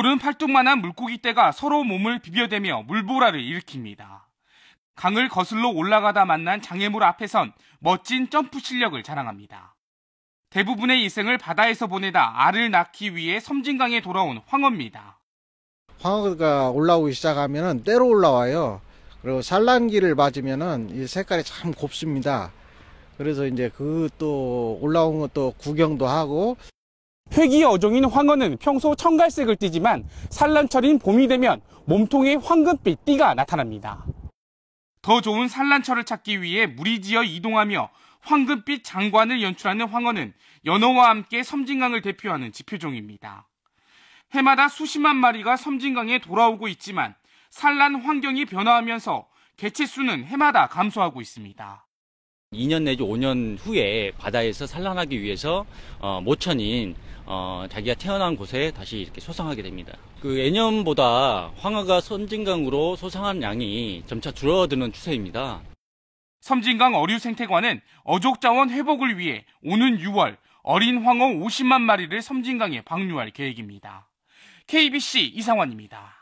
오른 팔뚝만한 물고기 떼가 서로 몸을 비벼대며 물보라를 일으킵니다. 강을 거슬러 올라가다 만난 장애물 앞에선 멋진 점프 실력을 자랑합니다. 대부분의 일생을 바다에서 보내다 알을 낳기 위해 섬진강에 돌아온 황어입니다. 황어가 올라오기 시작하면 때로 올라와요. 그리고 산란기를 맞으면 이 색깔이 참 곱습니다. 그래서 이제 그 또 올라온 것도 구경도 하고 회기 어종인 황어는 평소 청갈색을 띠지만 산란철인 봄이 되면 몸통에 황금빛 띠가 나타납니다. 더 좋은 산란철을 찾기 위해 무리지어 이동하며 황금빛 장관을 연출하는 황어는 연어와 함께 섬진강을 대표하는 지표종입니다. 해마다 수십만 마리가 섬진강에 돌아오고 있지만 산란 환경이 변화하면서 개체수는 해마다 감소하고 있습니다. 2년 내지 5년 후에 바다에서 산란하기 위해서 어, 모천인 어, 자기가 태어난 곳에 다시 이렇게 소상하게 됩니다. 그 예년보다 황어가 섬진강으로 소상한 양이 점차 줄어드는 추세입니다. 섬진강 어류 생태관은 어족자원 회복을 위해 오는 6월 어린 황어 50만 마리를 섬진강에 방류할 계획입니다. KBC 이상환입니다.